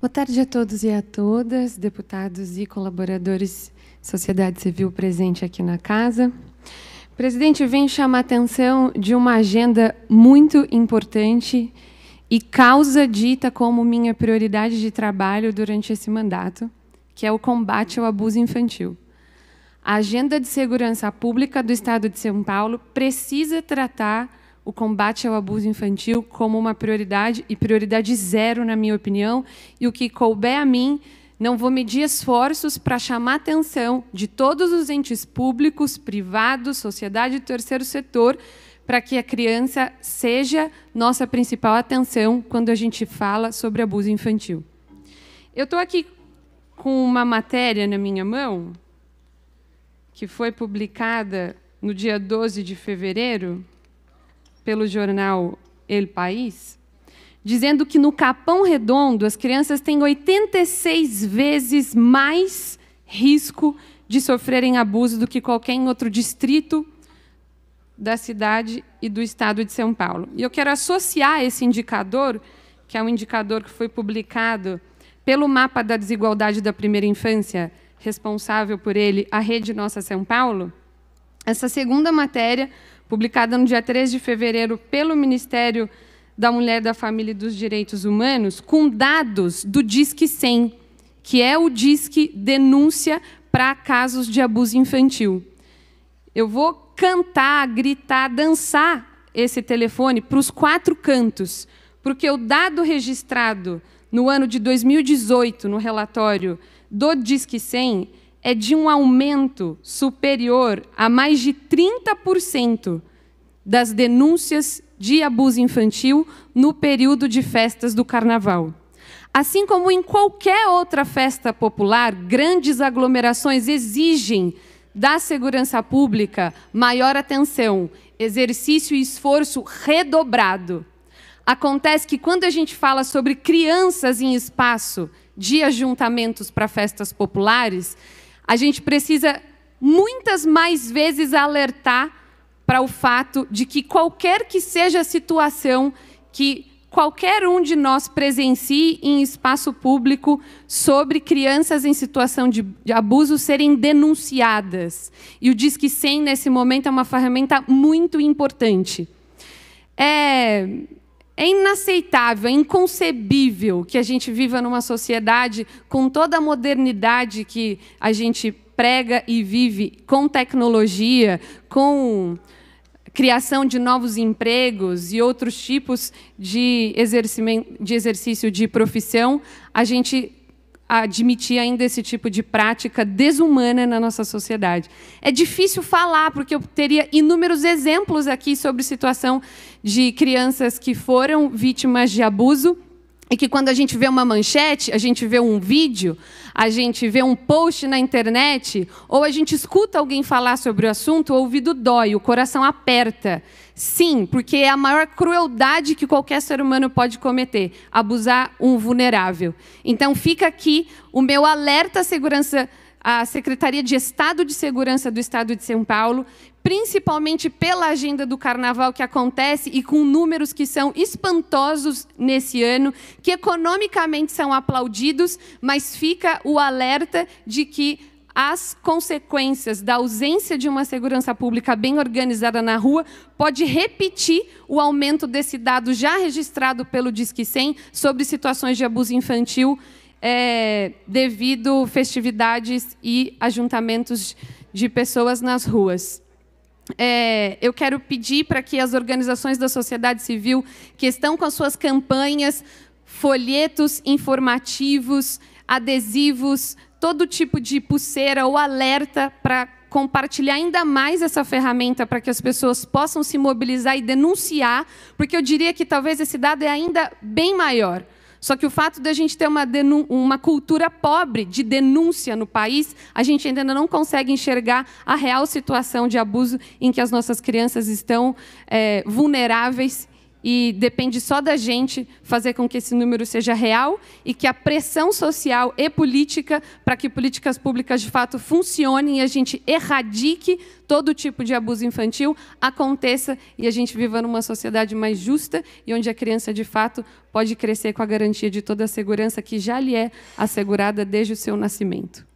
Boa tarde a todos e a todas, deputados e colaboradores sociedade civil presente aqui na casa. Presidente, vem chamar a atenção de uma agenda muito importante e causa dita como minha prioridade de trabalho durante esse mandato, que é o combate ao abuso infantil. A Agenda de Segurança Pública do Estado de São Paulo precisa tratar o combate ao abuso infantil como uma prioridade, e prioridade zero, na minha opinião, e o que couber a mim. Não vou medir esforços para chamar a atenção de todos os entes públicos, privados, sociedade e terceiro setor para que a criança seja nossa principal atenção quando a gente fala sobre abuso infantil. Eu estou aqui com uma matéria na minha mão, que foi publicada no dia 12 de fevereiro, pelo jornal El País, dizendo que no Capão Redondo as crianças têm 86 vezes mais risco de sofrerem abuso do que qualquer outro distrito da cidade e do estado de São Paulo. E eu quero associar esse indicador, que é um indicador que foi publicado pelo mapa da desigualdade da primeira infância, responsável por ele, a Rede Nossa São Paulo, essa segunda matéria publicada no dia 3 de fevereiro pelo Ministério da Mulher, da Família e dos Direitos Humanos, com dados do Disque 100, que é o Disque Denúncia para Casos de Abuso Infantil. Eu vou cantar, gritar, dançar esse telefone para os quatro cantos, porque o dado registrado no ano de 2018, no relatório do Disque 100, é de um aumento superior a mais de 30% das denúncias de abuso infantil no período de festas do carnaval. Assim como em qualquer outra festa popular, grandes aglomerações exigem da segurança pública maior atenção, exercício e esforço redobrado. Acontece que quando a gente fala sobre crianças em espaço de ajuntamentos para festas populares, a gente precisa muitas mais vezes alertar para o fato de que qualquer que seja a situação que qualquer um de nós presencie em espaço público sobre crianças em situação de, abuso serem denunciadas. E o Disque 100, nesse momento, é uma ferramenta muito importante. É, é inaceitável, é inconcebível que a gente viva numa sociedade com toda a modernidade que a gente prega e vive com tecnologia, com criação de novos empregos e outros tipos de, exercício de profissão, a gente admitir ainda esse tipo de prática desumana na nossa sociedade. É difícil falar, porque eu teria inúmeros exemplos aqui sobre situação de crianças que foram vítimas de abuso e que quando a gente vê uma manchete, a gente vê um vídeo, a gente vê um post na internet, ou a gente escuta alguém falar sobre o assunto, o ouvido dói, o coração aperta. Sim, porque é a maior crueldade que qualquer ser humano pode cometer, abusar um vulnerável. Então fica aqui o meu alerta à segurança à Secretaria de Estado de Segurança do Estado de São Paulo principalmente pela agenda do carnaval que acontece e com números que são espantosos nesse ano, que economicamente são aplaudidos, mas fica o alerta de que as consequências da ausência de uma segurança pública bem organizada na rua pode repetir o aumento desse dado já registrado pelo Disque 100 sobre situações de abuso infantil é, devido festividades e ajuntamentos de pessoas nas ruas é, eu quero pedir para que as organizações da sociedade civil que estão com as suas campanhas, folhetos informativos, adesivos, todo tipo de pulseira ou alerta para compartilhar ainda mais essa ferramenta para que as pessoas possam se mobilizar e denunciar, porque eu diria que talvez esse dado é ainda bem maior. Só que o fato de a gente ter uma, uma cultura pobre de denúncia no país, a gente ainda não consegue enxergar a real situação de abuso em que as nossas crianças estão é, vulneráveis e depende só da gente fazer com que esse número seja real e que a pressão social e política para que políticas públicas de fato funcionem e a gente erradique todo tipo de abuso infantil aconteça e a gente viva numa sociedade mais justa e onde a criança de fato pode crescer com a garantia de toda a segurança que já lhe é assegurada desde o seu nascimento.